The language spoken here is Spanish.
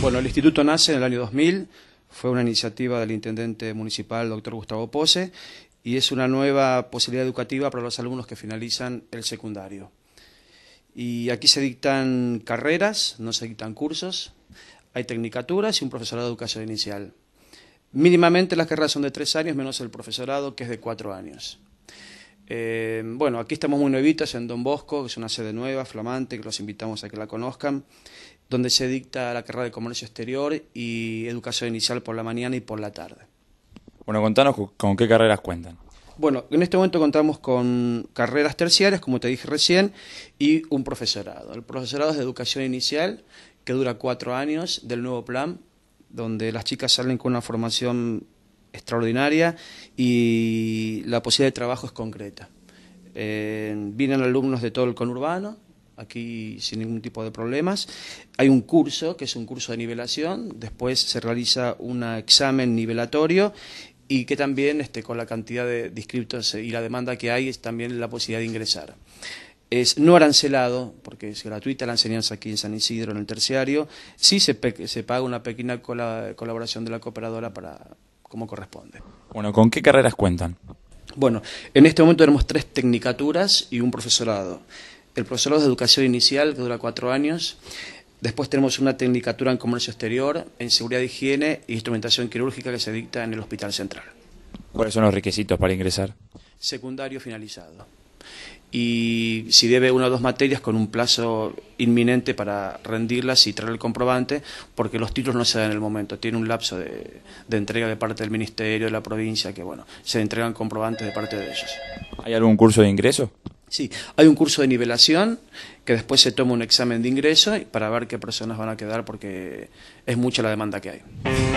Bueno, el instituto nace en el año 2000, fue una iniciativa del intendente municipal, doctor Gustavo Pose, y es una nueva posibilidad educativa para los alumnos que finalizan el secundario. Y aquí se dictan carreras, no se dictan cursos, hay tecnicaturas y un profesorado de educación inicial. Mínimamente las carreras son de tres años, menos el profesorado, que es de cuatro años. Eh, bueno, aquí estamos muy nuevitos en Don Bosco, que es una sede nueva, flamante, que los invitamos a que la conozcan donde se dicta la carrera de Comercio Exterior y Educación Inicial por la mañana y por la tarde. Bueno, contanos con qué carreras cuentan. Bueno, en este momento contamos con carreras terciarias, como te dije recién, y un profesorado. El profesorado es de educación inicial, que dura cuatro años, del nuevo plan, donde las chicas salen con una formación extraordinaria y la posibilidad de trabajo es concreta. Eh, vienen alumnos de todo el conurbano, aquí sin ningún tipo de problemas. Hay un curso, que es un curso de nivelación, después se realiza un examen nivelatorio y que también este, con la cantidad de, inscriptos y la demanda que hay es también la posibilidad de ingresar. Es no arancelado, porque es gratuita la enseñanza aquí en San Isidro, en el terciario. Sí se, paga una pequeña colaboración de la cooperadora para como corresponde. Bueno, ¿con qué carreras cuentan? Bueno, en este momento tenemos tres tecnicaturas y un profesorado el profesorado de educación inicial, que dura cuatro años. Después tenemos una tecnicatura en comercio exterior, en seguridad de higiene e instrumentación quirúrgica que se dicta en el Hospital Central. ¿Cuáles son los requisitos para ingresar? Secundario finalizado. Y si debe una o dos materias con un plazo inminente para rendirlas y traer el comprobante, porque los títulos no se dan en el momento, tiene un lapso de, de entrega de parte del Ministerio, de la provincia, que bueno, se entregan comprobantes de parte de ellos. ¿Hay algún curso de ingreso? Sí, hay un curso de nivelación que después se toma un examen de ingreso para ver qué personas van a quedar porque es mucha la demanda que hay.